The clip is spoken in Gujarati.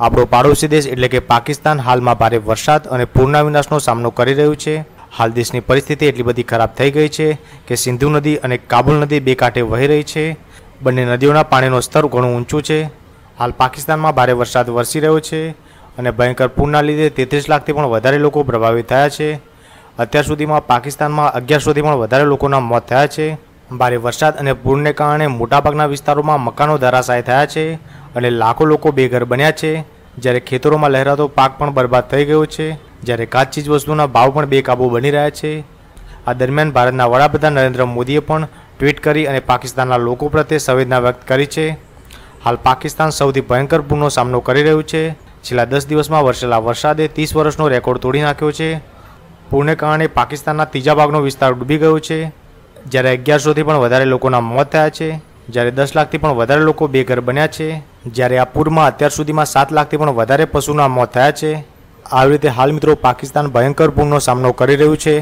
આપણો પાડોશી દેશ એટલે કે પાકિસ્તાન હાલમાં ભારે વરસાદ અને પૂરના વિનાશનો સામનો કરી રહ્યું છે હાલ દેશની પરિસ્થિતિ એટલી બધી ખરાબ થઈ ગઈ છે કે સિંધુ નદી અને કાબુલ નદી બે કાંઠે વહી રહી છે બંને નદીઓના પાણીનું સ્તર ઘણું ઊંચું છે હાલ પાકિસ્તાનમાં ભારે વરસાદ વરસી રહ્યો છે અને ભયંકર પૂરના લીધે તેત્રીસ લાખથી પણ વધારે લોકો પ્રભાવિત થયા છે અત્યાર સુધીમાં પાકિસ્તાનમાં અગિયાર સુધી પણ વધારે લોકોના મોત થયા છે ભારે વરસાદ અને પૂરને કારણે મોટાભાગના વિસ્તારોમાં મકાનો ધરાશાય થયા છે અને લાખો લોકો બેઘર બન્યા છે જ્યારે ખેતરોમાં લહેરાતો પાક પણ બરબાદ થઈ ગયો છે જ્યારે કાચ વસ્તુના ભાવ પણ બેકાબુ બની રહ્યા છે આ દરમિયાન ભારતના વડાપ્રધાન નરેન્દ્ર મોદીએ પણ ટ્વીટ કરી અને પાકિસ્તાનના લોકો પ્રત્યે સંવેદના વ્યક્ત કરી છે હાલ પાકિસ્તાન સૌથી ભયંકર પૂરનો સામનો કરી રહ્યું છે છેલ્લા દસ દિવસમાં વરસેલા વરસાદે ત્રીસ વર્ષનો રેકોર્ડ તોડી નાખ્યો છે પૂરને કારણે પાકિસ્તાનના ત્રીજા ભાગનો વિસ્તાર ડૂબી ગયો છે જ્યારે અગિયારસોથી પણ વધારે લોકોના મોત થયા છે જ્યારે દસ લાખથી પણ વધારે લોકો બેઘર બન્યા છે જ્યારે આ પૂરમાં અત્યાર સુધીમાં સાત લાખથી પણ વધારે પશુના મોત થયા છે આવી રીતે હાલ મિત્રો પાકિસ્તાન ભયંકર પૂરનો સામનો કરી રહ્યું છે